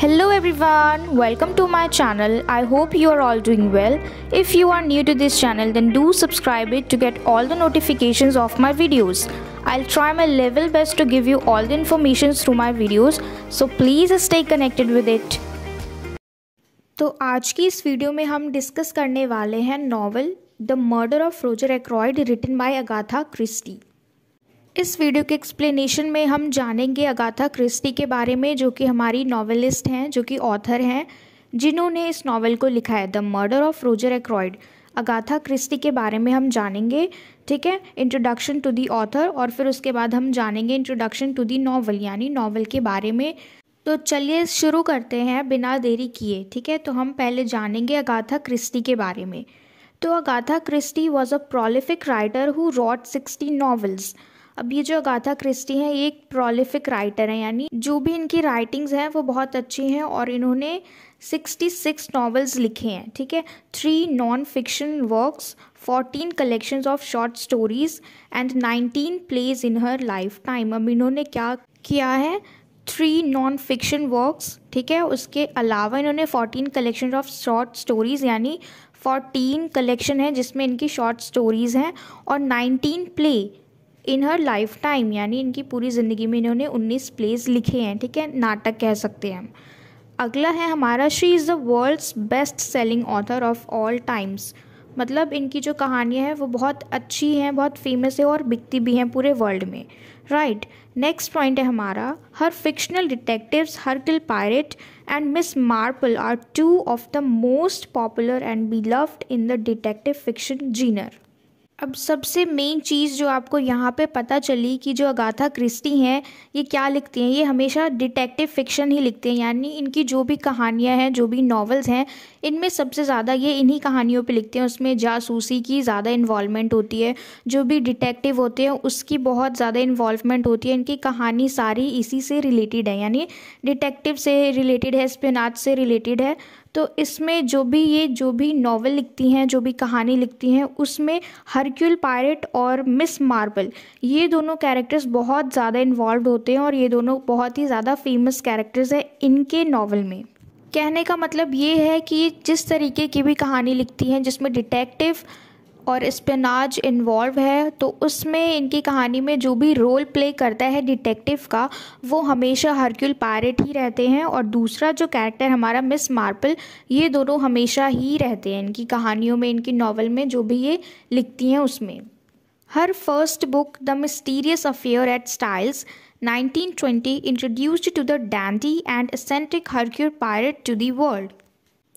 Hello everyone, welcome to my channel. I hope you are all doing well. If you are new to this channel then do subscribe it to get all the notifications of my videos. I'll try my level best to give you all the information through my videos so please stay connected with it. तो आज की इस video में हम discuss करने वाले हैं novel the murder of Roger Ackroyd written by Agatha Christie इस वीडियो के एक्सप्लेनेशन में हम जानेंगे अगाथा क्रिस्टी के बारे में जो कि हमारी नॉवेलिस्ट हैं जो कि ऑथर हैं जिन्होंने इस नॉवल को लिखा है the murder of Roger Ackroyd Agatha Christie के बारे में हम जानेंगे ठीक है इंट्रोडक्शन टू दी ऑथर और फिर उसके बाद हम जानेंगे इंट्रोडक्शन टू दी नावल यानी नावल के बारे में तो चलिए शुरू करते हैं बिना देरी किए ठीक है तो हम पहले जानेंगे अगाथा क्रिस्टी के बारे में तो Agatha Christie was a prolific writer who wrote sixty novels अब ये जो अगाथा क्रिस्टी हैं ये एक प्रोलिफिक राइटर हैं यानी जो भी इनकी राइटिंग्स हैं वो बहुत अच्छी हैं और इन्होंने 66 नॉवेल्स लिखे हैं ठीक है three non fiction works 14 collections of short stories and 19 plays in her lifetime अब इन्होंने क्या किया है थ्री नॉन फिक्शन वर्क्स ठीक है उसके अलावा इन्होंने 14 कलेक्शन ऑफ शॉर्ट स्टोरीज यानी 14 कलेक्शन है जिसमें इनकी शॉर्ट स्टोरीज हैं और 19 play in her lifetime यानी इनकी पूरी ज़िंदगी में इन्होंने उन्नीस प्लेस लिखे हैं ठीक है नाटक कह सकते हैं हम अगला है हमारा she is the world's best selling author of all times मतलब इनकी जो कहानियाँ हैं वो बहुत अच्छी हैं बहुत फेमस है और बिकती भी हैं पूरे वर्ल्ड में राइट नेक्स्ट पॉइंट है हमारा her fictional detectives Hercule Poirot and Miss Marple are two of the most popular and beloved in the detective fiction genre अब सबसे मेन चीज़ जो आपको यहाँ पे पता चली कि जो अगाथा क्रिस्टी हैं ये क्या लिखती हैं ये हमेशा डिटेक्टिव फिक्शन ही लिखते हैं यानी इनकी जो भी कहानियाँ हैं जो भी नॉवेल्स हैं इनमें सबसे ज़्यादा ये इन्हीं कहानियों पे लिखते हैं उसमें जासूसी की ज़्यादा इन्वॉलमेंट होती है जो भी डिटेक्टिव होते हैं उसकी बहुत ज़्यादा इन्वॉलमेंट होती है इनकी कहानी सारी इसी से रिलेटेड है यानी डिटेक्टिव से रिलेटेड है स्पिनाथ से रिलेटेड है तो इसमें जो भी ये जो भी नावल लिखती हैं जो भी कहानी लिखती हैं उसमें हरक्यूल पायरेट और मिस मार्बल ये दोनों कैरेक्टर्स बहुत ज़्यादा इन्वॉल्व होते हैं और ये दोनों बहुत ही ज़्यादा फेमस कैरेक्टर्स हैं इनके नावल में कहने का मतलब ये है कि जिस तरीके की भी कहानी लिखती हैं जिसमें डिटेक्टिव और स्पिनाज इन्वॉल्व है तो उसमें इनकी कहानी में जो भी रोल प्ले करता है डिटेक्टिव का वो हमेशा हरक्यूल पायरेट ही रहते हैं और दूसरा जो कैरेक्टर हमारा मिस मार्पल ये दोनों हमेशा ही रहते हैं इनकी कहानियों में इनकी नावल में जो भी ये लिखती हैं उसमें her first book the mysterious affair at Styles 1920 introduced to the dandy and eccentric Hercule pirate to the world.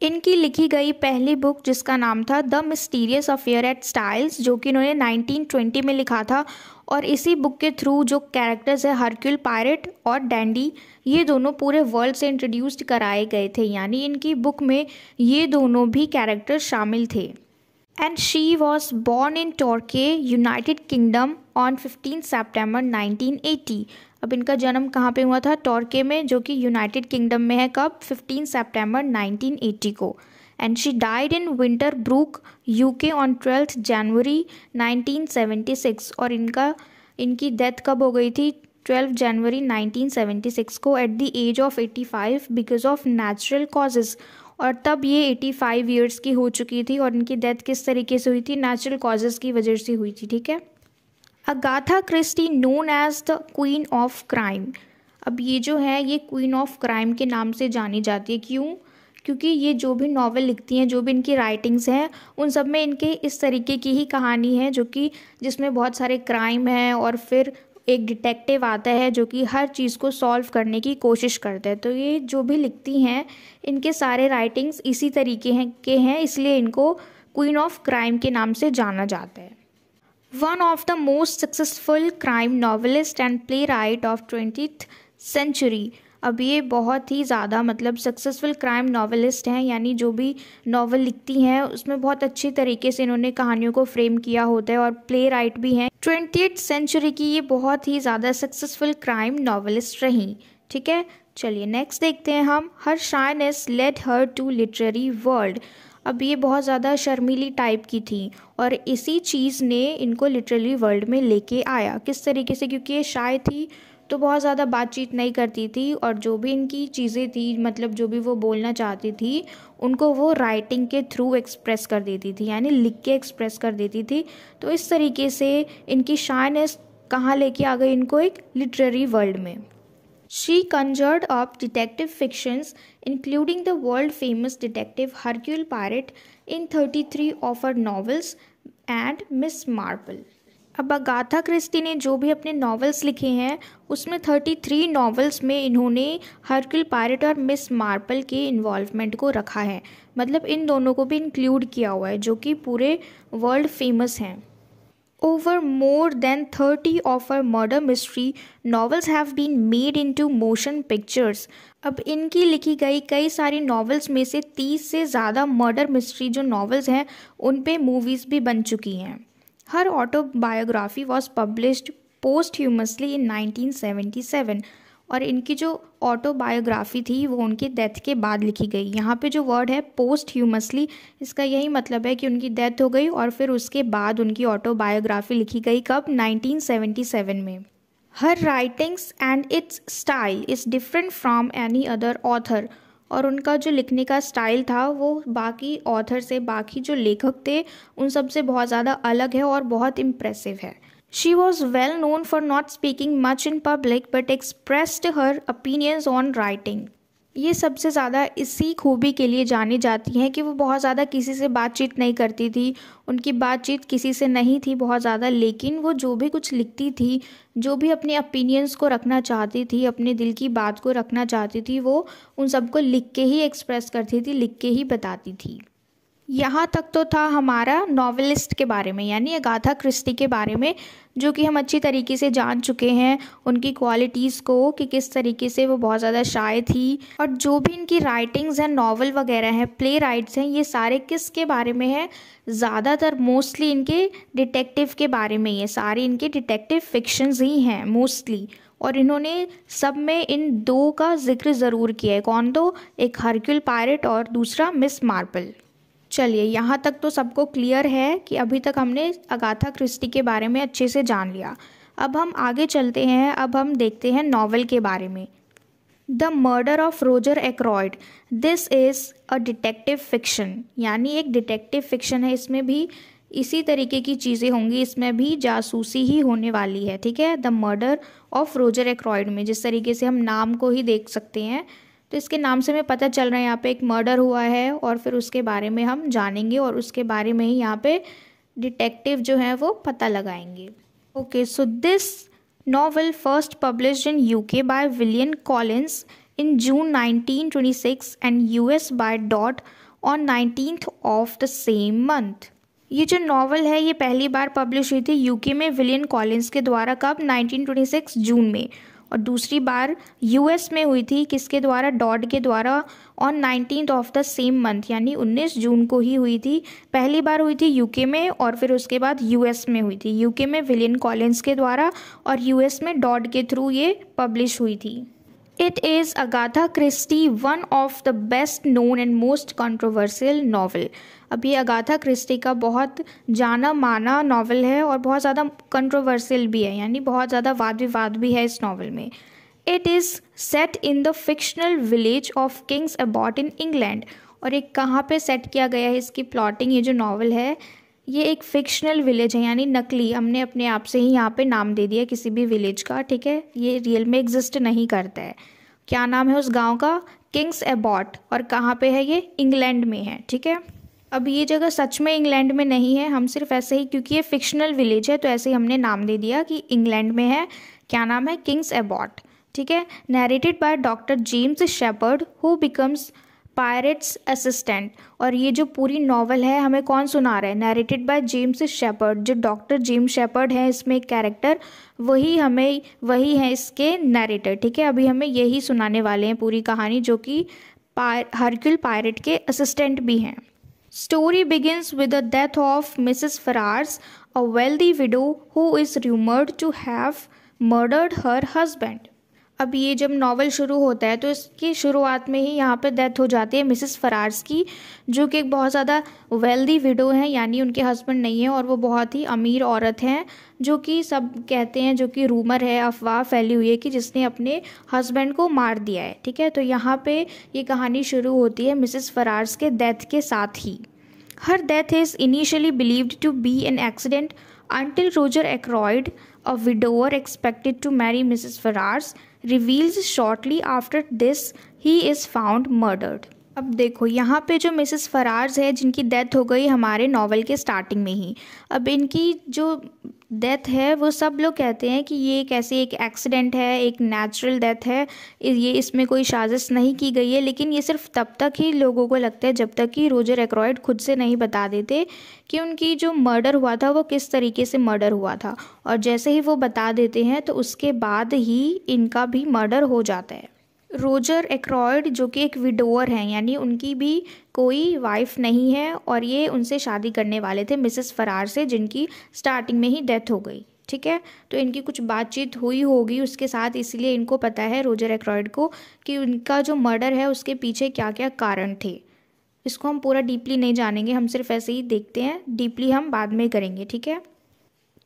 इनकी लिखी गई पहली बुक जिसका नाम था the mysterious affair at Styles जो कि इन्होंने 1920 में लिखा था और इसी बुक के थ्रू जो कैरेक्टर्स है हरक्यूल पायरेट और डैंडी ये दोनों पूरे वर्ल्ड से इंट्रोड्यूस्ड कराए गए थे यानी इनकी बुक में ये दोनों भी कैरेक्टर्स शामिल थे and she was born in Torquay, United Kingdom on 15 September 1980. अब इनका जन्म कहाँ पे हुआ था टॉर्के में जो कि यूनाइटेड किंगडम में है कब 15 सितंबर 1980 को and she died in Winterbrook U K on twelfth January 1976 और इनका इनकी डेथ कब हो गई थी 12 जनवरी 1976 को at the age of 85 because of natural causes और तब ये 85 ईयर्स की हो चुकी थी और इनकी डेथ किस तरीके से हुई थी नेचुरल कॉजेज़ की वजह से हुई थी ठीक है Agatha Christie known as the queen of crime अब ये जो है ये क्वीन ऑफ क्राइम के नाम से जानी जाती है क्यों क्योंकि ये जो भी नॉवल लिखती हैं जो भी इनकी राइटिंग्स हैं उन सब में इनके इस तरीके की ही कहानी है जो कि जिसमें बहुत सारे क्राइम हैं और फिर एक डिटेक्टिव आता है जो कि हर चीज़ को सॉल्व करने की कोशिश करता है तो ये जो भी लिखती हैं इनके सारे राइटिंग्स इसी तरीके हैं के हैं इसलिए इनको क्वीन ऑफ क्राइम के नाम से जाना जाता है one of the most successful crime novelist and playwright of twenty century अब ये बहुत ही ज़्यादा मतलब सक्सेसफुल क्राइम नावलिस्ट हैं यानी जो भी नावल लिखती हैं उसमें बहुत अच्छी तरीके से इन्होंने कहानियों को फ्रेम किया होता है और प्ले राइट भी हैं ट्वेंटी सेंचुरी की ये बहुत ही ज़्यादा सक्सेसफुल क्राइम नावलिस्ट रहीं ठीक है चलिए नेक्स्ट देखते हैं हम her shyness led her to literary world अब ये बहुत ज़्यादा शर्मीली टाइप की थी और इसी चीज़ ने इनको लिटरेरी वर्ल्ड में लेके आया किस तरीके से क्योंकि ये शाय थी तो बहुत ज़्यादा बातचीत नहीं करती थी और जो भी इनकी चीज़ें थी मतलब जो भी वो बोलना चाहती थी उनको वो राइटिंग के थ्रू एक्सप्रेस कर देती थी यानी लिख के एक्सप्रेस कर देती थी तो इस तरीके से इनकी शाइनेस कहाँ लेके आ गई इनको एक लिटरेरी वर्ल्ड में she conjured of detective fictions including the world famous detective Hercule Poirot in thirty three of her novels and Miss Marple अब अगाथा क्रिस्टी ने जो भी अपने नॉवेल्स लिखे हैं उसमें 33 नॉवेल्स में इन्होंने हरकुल पायरेट और मिस मार्पल के इन्वॉल्वमेंट को रखा है मतलब इन दोनों को भी इंक्लूड किया हुआ है जो कि पूरे वर्ल्ड फेमस हैं over more than thirty of her murder mystery novels have been made into motion pictures अब इनकी लिखी गई कई सारी नॉवेल्स में से तीस से ज़्यादा मर्डर मिस्ट्री जो नॉवेल्स हैं उन पर मूवीज़ भी बन चुकी हैं her Her posthumously in nineteen in 1977 और इनकी जो ऑटोबायोग्राफी थी वो उनकी डेथ के बाद लिखी गई यहाँ पे जो वर्ड है पोस्ट ह्यूमसली इसका यही मतलब है कि उनकी डेथ हो गई और फिर उसके बाद उनकी ऑटोबायोग्राफी लिखी गई कब 1977 में her writings and its style is different from any other author और उनका जो लिखने का स्टाइल था वो बाकी ऑथर से बाकी जो लेखक थे उन सब से बहुत ज़्यादा अलग है और बहुत इम्प्रेसिव है she was well known for not speaking much in public but expressed her opinions on writing ये सबसे ज़्यादा इसी खूबी के लिए जानी जाती हैं कि वो बहुत ज़्यादा किसी से बातचीत नहीं करती थी उनकी बातचीत किसी से नहीं थी बहुत ज़्यादा लेकिन वो जो भी कुछ लिखती थी जो भी अपने ओपिनियंस को रखना चाहती थी अपने दिल की बात को रखना चाहती थी वो उन सबको लिख के ही एक्सप्रेस करती थी लिख के ही बताती थी यहाँ तक तो था हमारा नॉवलिस्ट के बारे में यानी अगाथा क्रिस्टी के बारे में जो कि हम अच्छी तरीके से जान चुके हैं उनकी क्वालिटीज़ को कि किस तरीके से वो बहुत ज़्यादा शाय थी और जो भी इनकी राइटिंग्स हैं नावल वगैरह हैं प्ले राइट्स हैं ये सारे किस के बारे में है ज़्यादातर मोस्टली इनके डिटेक्टिव के बारे में ये सारे इनके डिटेक्टिव फ़िक्शन ही हैं मोस्टली और इन्होंने सब में इन दो का जिक्र ज़रूर किया है कौन दो एक हरक्यूल पायरेट और दूसरा मिस मार्पल चलिए यहाँ तक तो सबको क्लियर है कि अभी तक हमने अगाथा क्रिस्टी के बारे में अच्छे से जान लिया अब हम आगे चलते हैं अब हम देखते हैं नॉवल के बारे में the murder of Roger Ackroyd this is a detective fiction यानी एक डिटेक्टिव फिक्शन है इसमें भी इसी तरीके की चीज़ें होंगी इसमें भी जासूसी ही होने वाली है ठीक है the murder of Roger Ackroyd में जिस तरीके से हम नाम को ही देख सकते हैं तो इसके नाम से हमें पता चल रहा है यहाँ पे एक मर्डर हुआ है और फिर उसके बारे में हम जानेंगे और उसके बारे में ही यहाँ पे डिटेक्टिव जो है वो पता लगाएंगे okay so this U K by William UK in June nineteen twenty six 1926 U S by Dodd on nineteen of the same month ये जो नॉवल है ये पहली बार पब्लिश हुई थी यूके में विलियन कॉलिन्स के द्वारा कब 1926 जून में और दूसरी बार यूएस में हुई थी किसके द्वारा डॉट के द्वारा on nineteen of the same month यानी 19 जून को ही हुई थी पहली बार हुई थी यूके में और फिर उसके बाद यूएस में हुई थी यूके में विलियन कॉलेंस के द्वारा और यूएस में डॉट के थ्रू ये पब्लिश हुई थी It is Agatha Christie, one of the best known and most controversial novel. अब ये अगाथा क्रिस्टी का बहुत जाना माना नावल है और बहुत ज़्यादा कंट्रोवर्सियल भी है यानी बहुत ज़्यादा वाद विवाद भी है इस नावल में it is set in the fictional village of King's Abbot in England और एक कहाँ पे सेट किया गया है इसकी प्लॉटिंग ये जो नावल है ये एक फ़िक्शनल विलेज है यानी नकली हमने अपने आप से ही यहाँ पे नाम दे दिया किसी भी विलेज का ठीक है ये रियल में एग्जिस्ट नहीं करता है क्या नाम है उस गांव का किंग्स एबॉट और कहाँ पे है ये इंग्लैंड में है ठीक है अब ये जगह सच में इंग्लैंड में नहीं है हम सिर्फ ऐसे ही क्योंकि ये फ़िक्शनल विलेज है तो ऐसे ही हमने नाम दे दिया कि इंग्लैंड में है क्या नाम है किंग्स एबॉट ठीक है narrated by doctor James Sheppard who becomes Poirot's assistant और ये जो पूरी नॉवल है हमें कौन सुना रहा है नरेटेड बाय जेम्स शेपर्ड जो डॉक्टर जेम्स शेपर्ड हैं इसमें एक कैरेक्टर वही हमें वही हैं इसके नरेटर ठीक है अभी हमें यही सुनाने वाले हैं पूरी कहानी जो कि हरक्यूल पायरेट के असिस्टेंट भी हैं story begins with the death of Mrs Ferrars a wealthy widow who is rumoured to have murdered her husband अब ये जब नावल शुरू होता है तो इसकी शुरुआत में ही यहाँ पे डेथ हो जाती है मिसेस फरार्स की जो कि एक बहुत ज़्यादा वेल्दी विडो हैं यानी उनके हस्बैंड नहीं है और वो बहुत ही अमीर औरत हैं जो कि सब कहते हैं जो कि रूमर है अफवाह फैली हुई है कि जिसने अपने हस्बैंड को मार दिया है ठीक है तो यहाँ पर ये कहानी शुरू होती है मिसिस फरार्स के डेथ के साथ ही her death is initially believed to be an accident until Roger Ackroyd a widower expected to marry Mrs Ferrars reveals shortly after this he is found murdered अब देखो यहाँ पे जो मिसेस फरार्स है जिनकी डेथ हो गई हमारे नावल के स्टार्टिंग में ही अब इनकी जो डेथ है वो सब लोग कहते हैं कि ये कैसे एक एक्सीडेंट है एक नेचुरल डेथ है ये इसमें कोई साजिश नहीं की गई है लेकिन ये सिर्फ तब तक ही लोगों को लगता है जब तक कि रोजर एक्रॉयड खुद से नहीं बता देते कि उनकी जो मर्डर हुआ था वो किस तरीके से मर्डर हुआ था और जैसे ही वो बता देते हैं तो उसके बाद ही इनका भी मर्डर हो जाता है रोजर एक्रॉयड जो कि एक विडोअर हैं यानी उनकी भी कोई वाइफ नहीं है और ये उनसे शादी करने वाले थे मिसेस फरार से जिनकी स्टार्टिंग में ही डेथ हो गई ठीक है तो इनकी कुछ बातचीत हुई होगी उसके साथ इसलिए इनको पता है रोजर एक्रॉयड को कि उनका जो मर्डर है उसके पीछे क्या क्या कारण थे इसको हम पूरा डीपली नहीं जानेंगे हम सिर्फ ऐसे ही देखते हैं डीपली हम बाद में करेंगे ठीक है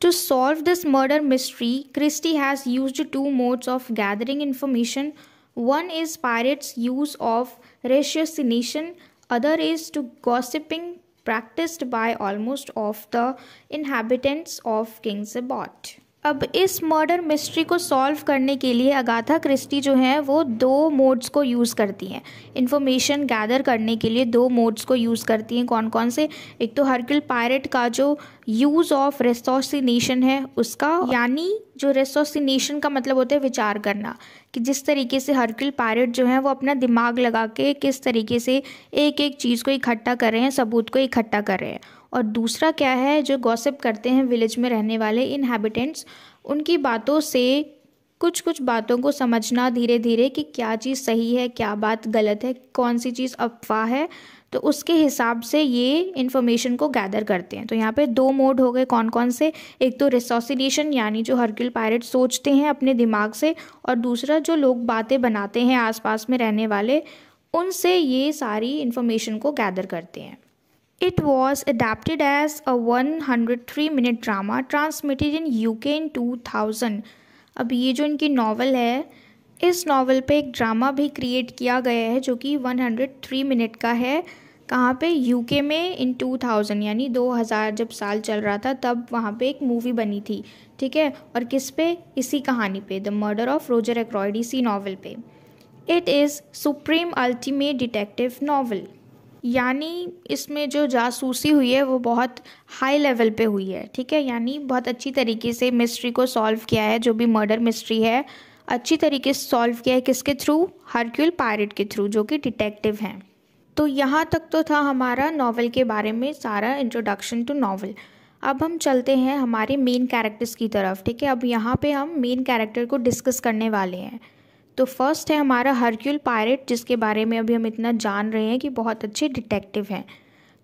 To solve this murder mystery, Christie has used two modes of gathering information One is pirates' use of ratiocination, other is to gossiping practiced by almost of the inhabitants of King's Abbot. अब इस murder mystery को solve करने के लिए Agatha Christie जो है वो दो मोड्स को यूज़ करती हैं इन्फॉर्मेशन गैदर करने के लिए दो मोड्स को यूज़ करती हैं कौन कौन से एक तो हरकिल पायरेट का जो यूज़ ऑफ रेसोसिनेशन है उसका यानी जो रेसोसिनेशन का मतलब होता है विचार करना कि जिस तरीके से हरकिल पायरेट जो है वो अपना दिमाग लगा के किस तरीके से एक एक चीज़ को इकट्ठा कर रहे हैं सबूत को इकट्ठा कर रहे हैं और दूसरा क्या है जो गॉसिप करते हैं विलेज में रहने वाले इनहेबिटेंट्स उनकी बातों से कुछ कुछ बातों को समझना धीरे धीरे कि क्या चीज़ सही है क्या बात गलत है कौन सी चीज़ अफवाह है तो उसके हिसाब से ये इन्फॉर्मेशन को गैदर करते हैं तो यहाँ पे दो मोड हो गए कौन कौन से एक तो रिसोसिनेशन यानी जो हरक्यूल पायरेट सोचते हैं अपने दिमाग से और दूसरा जो लोग बातें बनाते हैं आसपास में रहने वाले उनसे ये सारी इन्फॉर्मेशन को गैदर करते हैं It was adapted as a 103 minute drama transmitted in UK in 2000 अब ये जो इनकी नावल है इस नावल पे एक ड्रामा भी क्रिएट किया गया है जो कि 103 मिनट का है कहाँ पे यूके में इन 2000 यानी 2000 जब साल चल रहा था तब वहाँ पे एक मूवी बनी थी ठीक है और किस पे इसी कहानी पे the murder of Roger Ackroyd इसी नावल पे it is supreme ultimate detective novel यानी इसमें जो जासूसी हुई है वो बहुत हाई लेवल पे हुई है ठीक है यानी बहुत अच्छी तरीके से मिस्ट्री को सॉल्व किया है जो भी मर्डर मिस्ट्री है अच्छी तरीके से सॉल्व किया है किसके थ्रू हरक्यूल पायरेट के थ्रू जो कि डिटेक्टिव हैं तो यहाँ तक तो था हमारा नावल के बारे में सारा इंट्रोडक्शन टू नावल अब हम चलते हैं हमारे मेन कैरेक्टर्स की तरफ ठीक है अब यहाँ पे हम मेन कैरेक्टर को डिस्कस करने वाले हैं तो फर्स्ट है हमारा हरक्यूल पायरेट जिसके बारे में अभी हम इतना जान रहे हैं कि बहुत अच्छे डिटेक्टिव हैं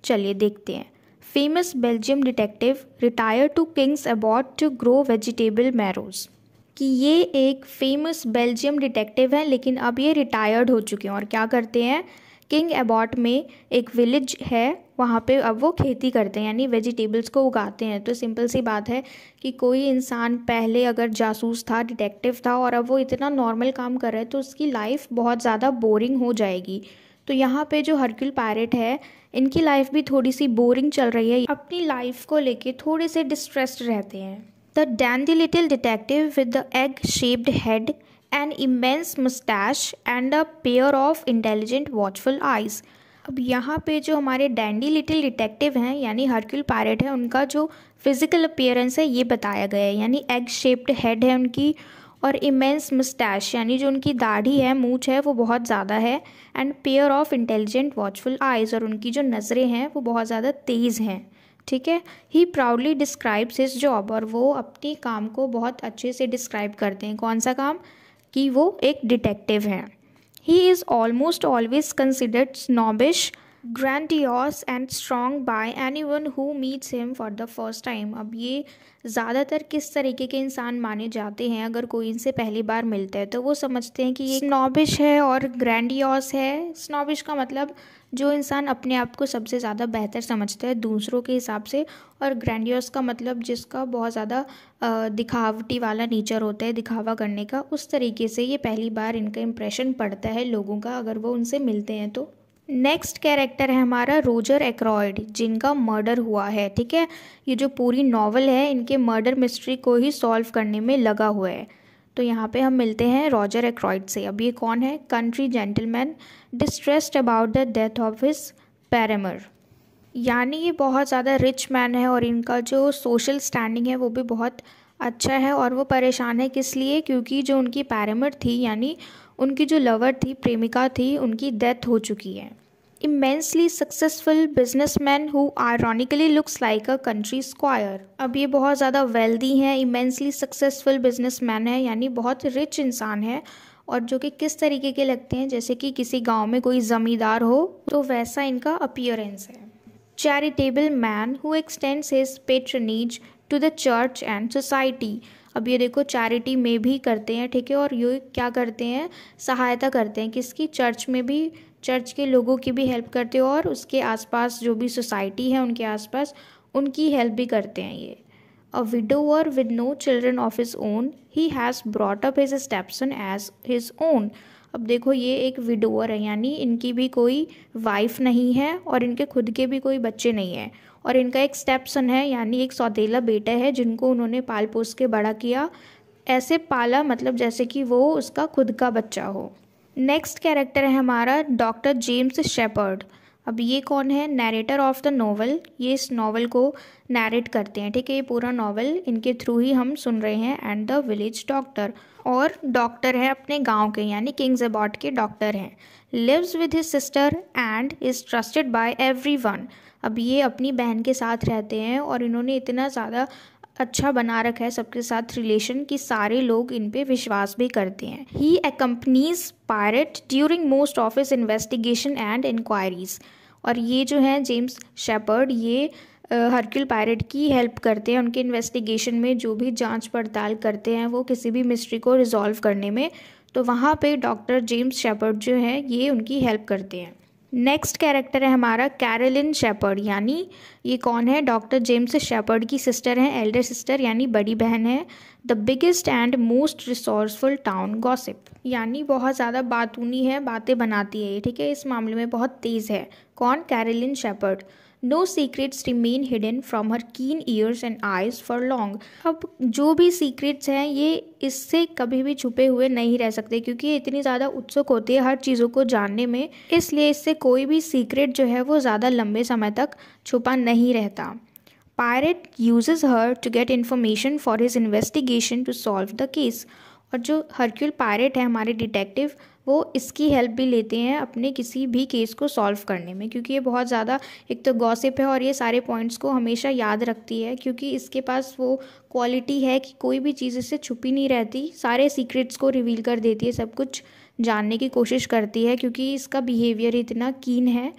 चलिए देखते हैं famous Belgium detective retire to King's Abbot to grow vegetable marrows कि ये एक फेमस बेल्जियम डिटेक्टिव हैं लेकिन अब ये रिटायर्ड हो चुके हैं और क्या करते हैं किंग एबॉट में एक विलेज है वहाँ पे अब वो खेती करते हैं यानी वेजिटेबल्स को उगाते हैं तो सिंपल सी बात है कि कोई इंसान पहले अगर जासूस था डिटेक्टिव था और अब वो इतना नॉर्मल काम कर रहा है तो उसकी लाइफ बहुत ज़्यादा बोरिंग हो जाएगी तो यहाँ पे जो हरक्यूल पैरेट है इनकी लाइफ भी थोड़ी सी बोरिंग चल रही है अपनी लाइफ को लेके थोड़े से डिस्ट्रेस्ड रहते हैं the Dan the little detective with the egg shaped head an immense moustache and a pair of intelligent watchful eyes अब यहाँ पे जो हमारे डैंडी लिटिल डिटेक्टिव हैं यानी हरक्यूल पैरेट है उनका जो फिज़िकल अपियरेंस है ये बताया गया है यानी एग शेप्ड हेड है उनकी और इमेंस मुस्टैश यानी जो उनकी दाढ़ी है मूछ है वो बहुत ज़्यादा है and pair of intelligent watchful eyes और उनकी जो नज़रें हैं वो बहुत ज़्यादा तेज़ हैं ठीक है he proudly describes his job और वो अपने काम को बहुत अच्छे से डिस्क्राइब करते हैं कौन सा काम कि वो एक डिटेक्टिव हैं he is almost always considered snobbish grandiose and strong by anyone who meets him for the first time अब ये ज़्यादातर किस तरीके के इंसान माने जाते हैं अगर कोई इनसे पहली बार मिलता है तो वो समझते हैं कि ये स्नॉबिश है और ग्रैंडियोस है स्नॉबिश का मतलब जो इंसान अपने आप को सबसे ज़्यादा बेहतर समझता है दूसरों के हिसाब से और ग्रैंडियोस का मतलब जिसका बहुत ज़्यादा दिखावटी वाला नेचर होता है दिखावा करने का उस तरीके से ये पहली बार इनका इम्प्रेशन पड़ता है लोगों का अगर वो उनसे मिलते हैं तो नेक्स्ट कैरेक्टर है हमारा रोजर एक्रॉयड जिनका मर्डर हुआ है ठीक है ये जो पूरी नॉवल है इनके मर्डर मिस्ट्री को ही सॉल्व करने में लगा हुआ है तो यहाँ पे हम मिलते हैं रॉजर एक्रॉइड से अब ये कौन है country gentleman distressed about the death of his paramour यानी ये बहुत ज़्यादा रिच मैन है और इनका जो सोशल स्टैंडिंग है वो भी बहुत अच्छा है और वो परेशान है किस लिए क्योंकि जो उनकी पैरमर थी यानी उनकी जो लवर थी प्रेमिका थी उनकी डेथ हो चुकी है immensely successful businessman who ironically looks like a country squire अब ये बहुत ज़्यादा वेल्दी हैं इमेंसली सक्सेसफुल बिजनेस मैन है यानी बहुत रिच इंसान है और जो कि किस तरीके के लगते हैं जैसे कि किसी गांव में कोई ज़मींदार हो तो वैसा इनका अपियरेंस है charitable man who extends his patronage to the church and society अब ये देखो चैरिटी में भी करते हैं ठीक है और ये क्या करते हैं सहायता करते हैं किसकी चर्च में भी चर्च के लोगों की भी हेल्प करते हैं और उसके आसपास जो भी सोसाइटी है उनके आसपास उनकी हेल्प भी करते हैं ये a widower with no children of his own he has brought up his stepson as his own अब देखो ये एक विडोअर है यानी इनकी भी कोई वाइफ नहीं है और इनके खुद के भी कोई बच्चे नहीं हैं और इनका एक सन है यानी एक सौतेला बेटा है जिनको उन्होंने पाल पोस के बड़ा किया ऐसे पाला मतलब जैसे कि वो उसका खुद का बच्चा हो नेक्स्ट कैरेक्टर है हमारा डॉक्टर जेम्स शेपर्ड अब ये कौन है नैरेटर ऑफ द नावल ये इस नावल को नैरेट करते हैं ठीक है ये पूरा नावल इनके थ्रू ही हम सुन रहे हैं एंड द विलेज डॉक्टर और डॉक्टर हैं अपने गांव के यानी किंग्स अबाउट के डॉक्टर हैं lives with his sister and is trusted by everyone अब ये अपनी बहन के साथ रहते हैं और इन्होंने इतना ज़्यादा अच्छा बना रखा है सबके साथ रिलेशन कि सारे लोग इन पर विश्वास भी करते हैं he accompanies Poirot during most of his investigation and inquiries और ये जो है जेम्स शेपर्ड ये हरकिल पायरेट की हेल्प करते हैं उनके इन्वेस्टिगेशन में जो भी जांच पड़ताल करते हैं वो किसी भी मिस्ट्री को रिजॉल्व करने में तो वहाँ पे डॉक्टर जेम्स शेपर्ड जो हैं ये उनकी हेल्प करते हैं नेक्स्ट कैरेक्टर है हमारा कैरलिन शेपर्ड यानी ये कौन है डॉक्टर जेम्स शेपर्ड की सिस्टर हैं एल्डर सिस्टर यानी बड़ी बहन है the biggest and most resourceful town gossip यानी बहुत ज़्यादा बातूनी है बातें बनाती है ठीक है इस मामले में बहुत तेज़ है कौन Caroline Sheppard no secrets remain hidden from her keen ears and eyes for long अब जो भी सीक्रेट्स हैं ये इससे कभी भी छुपे हुए नहीं रह सकते क्योंकि ये इतनी ज़्यादा उत्सुक होती है हर चीज़ों को जानने में इसलिए इससे कोई भी सीक्रेट जो है वो ज़्यादा लंबे समय तक छुपा नहीं रहता Poirot uses her to get information for his investigation to solve the case और जो हरक्यूल पायरेट है हमारे डिटेक्टिव वो इसकी हेल्प भी लेते हैं अपने किसी भी केस को सॉल्व करने में क्योंकि ये बहुत ज़्यादा एक तो गॉसिप है और ये सारे पॉइंट्स को हमेशा याद रखती है क्योंकि इसके पास वो क्वालिटी है कि कोई भी चीज़ इससे छुपी नहीं रहती सारे सीक्रेट्स को रिवील कर देती है सब कुछ जानने की कोशिश करती है क्योंकि इसका बिहेवियर इतना कीन है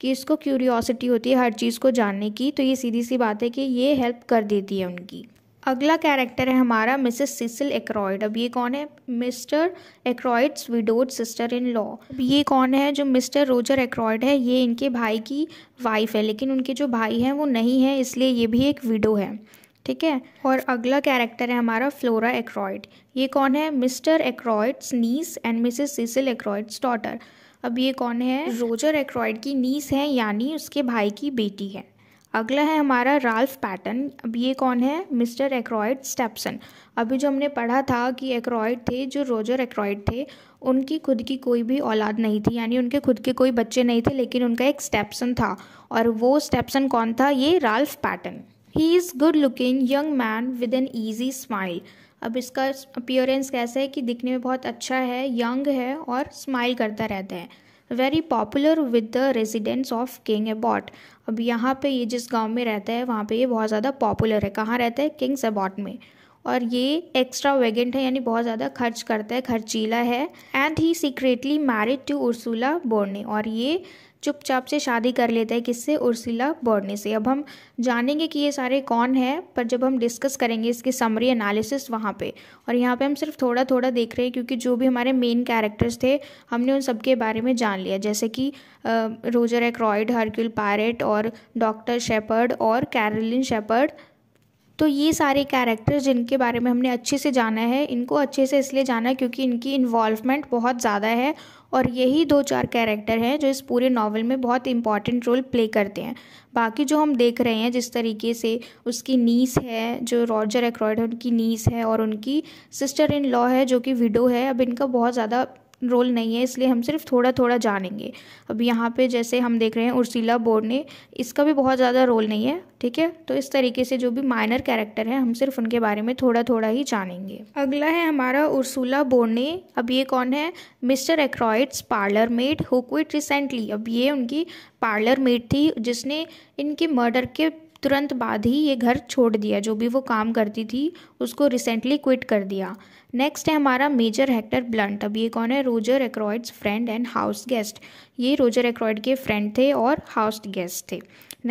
कि इसको क्यूरियोसिटी होती है हर चीज़ को जानने की तो ये सीधी सी बात है कि ये हेल्प कर देती है उनकी अगला कैरेक्टर है हमारा मिसेस सिसिल एक्रॉयड अब ये कौन है mister Ackroyd's widowed sister in law अब ये कौन है जो मिस्टर रोजर एक्रॉयड है ये इनके भाई की वाइफ है लेकिन उनके जो भाई हैं वो नहीं है इसलिए ये भी एक विडो है ठीक है और अगला कैरेक्टर है हमारा फ्लोरा एक्रॉयड ये कौन है mister Ackroyd's niece and Mrs Cecil Ackroyd's daughter अब ये कौन है रोजर एक्रॉयड की नीस है यानी उसके भाई की बेटी है अगला है हमारा राल्फ पैटर्न अब ये कौन है मिस्टर एक्रॉयड स्टेपसन अभी जो हमने पढ़ा था कि एक्रॉयड थे जो रोजर एक्रॉयड थे उनकी खुद की कोई भी औलाद नहीं थी यानी उनके खुद के कोई बच्चे नहीं थे लेकिन उनका एक स्टेपसन था और वो स्टेपसन कौन था ये Ralph Paton he is good looking young man with an easy smile अब इसका अपियरेंस कैसा है कि दिखने में बहुत अच्छा है यंग है और स्माइल करता रहता है very popular with the residents of King Abbot अब यहाँ पे ये जिस गांव में रहता है वहाँ पे ये बहुत ज़्यादा पॉपुलर है कहाँ रहता है किंग्स अबॉट में और ये एक्स्ट्रा वेगेंट है यानी बहुत ज़्यादा खर्च करता है खर्चीला है and he secretly married to Ursula Bourne और ये चुपचाप से शादी कर लेता है किससे उर्सिला बॉर्नी से अब हम जानेंगे कि ये सारे कौन है पर जब हम डिस्कस करेंगे इसके समरी एनालिसिस वहाँ पे और यहाँ पे हम सिर्फ थोड़ा थोड़ा देख रहे हैं क्योंकि जो भी हमारे मेन कैरेक्टर्स थे हमने उन सब के बारे में जान लिया जैसे कि रोजर एक्रॉयड हरक्यूल पायरेट और डॉक्टर शेपर्ड और कैरलिन शेपर्ड तो ये सारे कैरेक्टर्स जिनके बारे में हमने अच्छे से जाना है इनको अच्छे से इसलिए जाना है क्योंकि इनकी इन्वॉल्वमेंट बहुत ज़्यादा है और यही दो चार कैरेक्टर हैं जो इस पूरे नावल में बहुत इंपॉर्टेंट रोल प्ले करते हैं बाकी जो हम देख रहे हैं जिस तरीके से उसकी नीस है जो रॉजर एक्रॉयड है उनकी नीस है और उनकी सिस्टर इन लॉ है जो कि विडो है अब इनका बहुत ज़्यादा रोल नहीं है इसलिए हम सिर्फ थोड़ा थोड़ा जानेंगे अब यहाँ पे जैसे हम देख रहे हैं उर्सिला बोर्ने इसका भी बहुत ज़्यादा रोल नहीं है ठीक है तो इस तरीके से जो भी माइनर कैरेक्टर हैं हम सिर्फ उनके बारे में थोड़ा थोड़ा ही जानेंगे अगला है हमारा उर्सुला बोर्ने अब ये कौन है mister Ackroyd's parlour maid who quit recently अब ये उनकी पार्लर मेड थी जिसने इनके मर्डर के तुरंत बाद ही ये घर छोड़ दिया जो भी वो काम करती थी उसको रिसेंटली क्विट कर दिया नेक्स्ट है हमारा मेजर हेक्टर ब्लंट अब ये कौन है Roger Ackroyd's friend and house guest ये रोजर एक्रॉयड के फ्रेंड थे और हाउस गेस्ट थे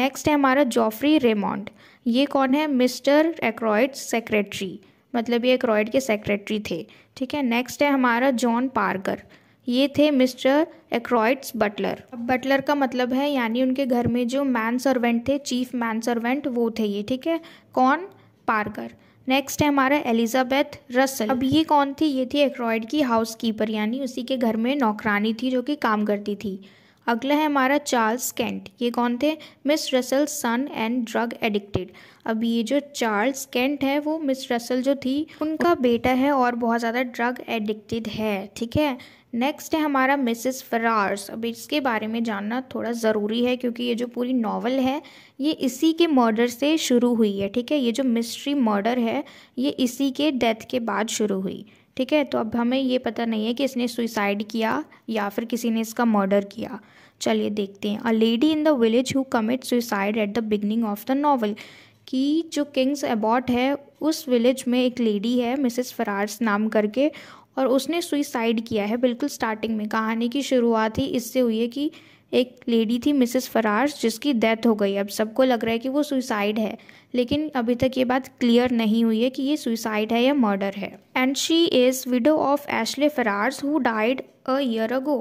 नेक्स्ट है हमारा जॉफ्री रेमोंड ये कौन है मिस्टर एक्रॉयड्स सेक्रेटरी मतलब ये एक्रॉयड के सेक्रेटरी थे ठीक है नेक्स्ट है हमारा जॉन पार्कर ये थे मिस्टर एक्रॉइड्स बटलर अब बटलर का मतलब है यानी उनके घर में जो मैन सर्वेंट थे चीफ मैन सर्वेंट वो थे ये ठीक है कौन पार्कर नेक्स्ट है हमारा एलिजाबेथ रसल अब ये कौन थी ये थी एक्रॉइड की हाउस कीपर यानी उसी के घर में नौकरानी थी जो कि काम करती थी अगला है हमारा चार्ल्स कैंट ये कौन थे miss Russell son and drug addicted अब ये जो चार्ल्स कैंट है वो मिस रसल जो थी उनका बेटा है और बहुत ज़्यादा ड्रग एडिक्टेड है ठीक है नेक्स्ट है हमारा मिसेस फरार्स अब इसके बारे में जानना थोड़ा ज़रूरी है क्योंकि ये जो पूरी नावल है ये इसी के मर्डर से शुरू हुई है ठीक है ये जो मिस्ट्री मर्डर है ये इसी के डेथ के बाद शुरू हुई ठीक है तो अब हमें ये पता नहीं है कि इसने सुइसाइड किया या फिर किसी ने इसका मर्डर किया चलिए देखते हैं a lady in the village who commit suicide at the beginning of the novel कि जो किंग्स एबॉट है उस विलेज में एक लेडी है मिसेस फरार्स नाम करके और उसने सुइसाइड किया है बिल्कुल स्टार्टिंग में कहानी की शुरुआत ही इससे हुई है कि एक लेडी थी मिसेस फरार्स जिसकी डेथ हो गई अब सबको लग रहा है कि वो सुइसाइड है लेकिन अभी तक ये बात क्लियर नहीं हुई है कि ये सुइसाइड है या मर्डर है and she is widow of Ashley Ferrars who died a year ago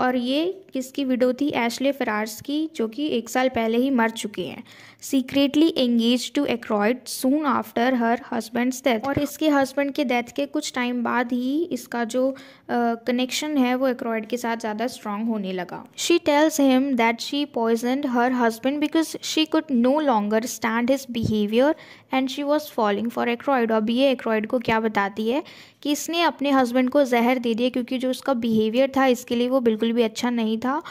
और ये किसकी विडो थी एशले फरार्स की जो कि एक साल पहले ही मर चुके हैं secretly engage to Ackroyd soon after her husband death और इसके हस्बैंड के डेथ के कुछ टाइम बाद ही इसका जो कनेक्शन uh, है वो एक्रॉयड के साथ ज़्यादा स्ट्रांग होने लगा she tells him that she poison her husband because she could no longer stand his behaviour and she was following for Ackroyd अब ये एक्रॉयड को क्या बताती है कि इसने अपने हस्बैंड को जहर दे दिया क्योंकि जो उसका बिहेवियर था इसके लिए वो बिल्कुल बिल्कुल भी अच्छा नहीं था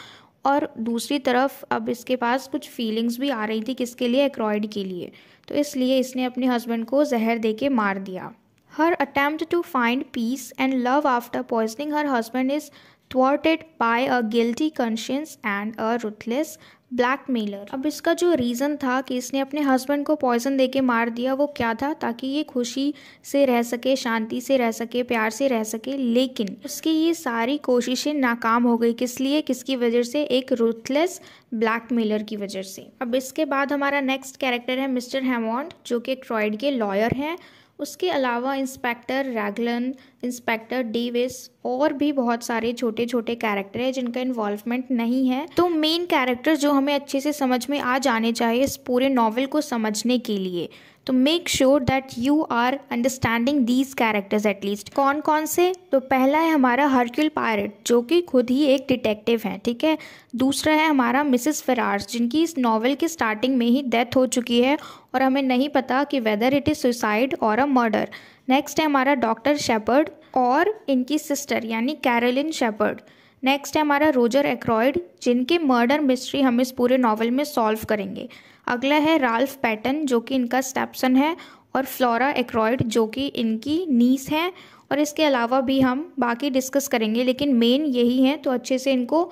और दूसरी तरफ अब इसके पास कुछ फीलिंग्स भी आ रही थी किसके लिए एक्रॉयड के लिए तो इसलिए इसने अपने हस्बैंड को जहर दे के मार दिया her attempt to find peace and love after poisoning her husband is thwarted by a guilty conscience and a ruthless blackmailer अब इसका जो रीज़न था कि इसने अपने हस्बैंड को पॉइजन देके मार दिया वो क्या था ताकि ये खुशी से रह सके शांति से रह सके प्यार से रह सके लेकिन उसकी ये सारी कोशिशें नाकाम हो गई किस लिए किसकी वजह से एक रूथलेस ब्लैकमेलर की वजह से अब इसके बाद हमारा नेक्स्ट कैरेक्टर है मिस्टर हेमोंड जो कि ट्रॉयड ट्रॉइड के लॉयर हैं उसके अलावा इंस्पेक्टर रैगलन इंस्पेक्टर डेविस और भी बहुत सारे छोटे छोटे कैरेक्टर हैं जिनका इन्वॉल्वमेंट नहीं है तो मेन कैरेक्टर जो हमें अच्छे से समझ में आ जाने चाहिए इस पूरे नॉवल को समझने के लिए तो make sure that you are understanding these characters at least कौन कौन से तो पहला है हमारा हर्क्यूल पायरेट जो कि खुद ही एक डिटेक्टिव है ठीक है दूसरा है हमारा मिसेस फरार्स जिनकी इस नॉवल के स्टार्टिंग में ही डेथ हो चुकी है और हमें नहीं पता कि वेदर इट इज़ सुसाइड और अ मर्डर नेक्स्ट है हमारा डॉक्टर शेपर्ड और इनकी सिस्टर यानी कैरोलिन शेपर्ड नेक्स्ट है हमारा रोजर एक्रॉयड जिनके मर्डर मिस्ट्री हम इस पूरे नॉवल में सॉल्व करेंगे अगला है राल्फ पैटर्न जो कि इनका स्टेपसन है और फ्लोरा एक्रॉयड जो कि इनकी नीस हैं और इसके अलावा भी हम बाकी डिस्कस करेंगे लेकिन मेन यही है तो अच्छे से इनको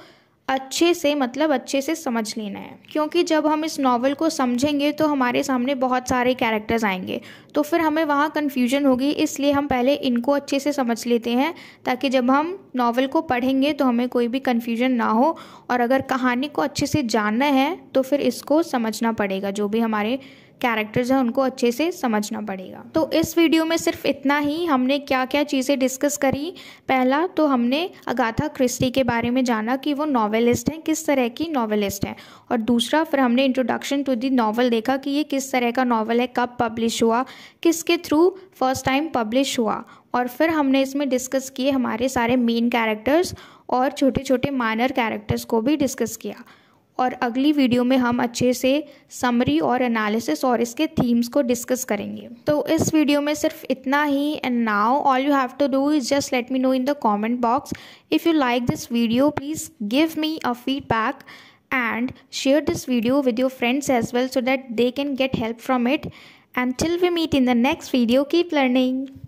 अच्छे से मतलब अच्छे से समझ लेना है क्योंकि जब हम इस नावल को समझेंगे तो हमारे सामने बहुत सारे कैरेक्टर्स आएंगे तो फिर हमें वहाँ कन्फ्यूजन होगी इसलिए हम पहले इनको अच्छे से समझ लेते हैं ताकि जब हम नावल को पढ़ेंगे तो हमें कोई भी कन्फ्यूजन ना हो और अगर कहानी को अच्छे से जानना है तो फिर इसको समझना पड़ेगा जो भी हमारे कैरेक्टर्स हैं उनको अच्छे से समझना पड़ेगा तो इस वीडियो में सिर्फ इतना ही हमने क्या क्या चीज़ें डिस्कस करी पहला तो हमने अगाथा क्रिस्टी के बारे में जाना कि वो नॉवेलिस्ट हैं किस तरह की नॉवेलिस्ट हैं और दूसरा फिर हमने इंट्रोडक्शन टू दी नॉवल देखा कि ये किस तरह का नॉवल है कब पब्लिश हुआ किसके थ्रू फर्स्ट टाइम पब्लिश हुआ और फिर हमने इसमें डिस्कस किए हमारे सारे मेन कैरेक्टर्स और छोटे छोटे माइनर कैरेक्टर्स को भी डिस्कस किया और अगली वीडियो में हम अच्छे से समरी और एनालिसिस और इसके थीम्स को डिस्कस करेंगे तो इस वीडियो में सिर्फ इतना ही and now all you have to do is just let me know in the comment box if you like this video please give me a feedback and share this video with your friends as well so that they can get help from it and till we meet in the next video keep learning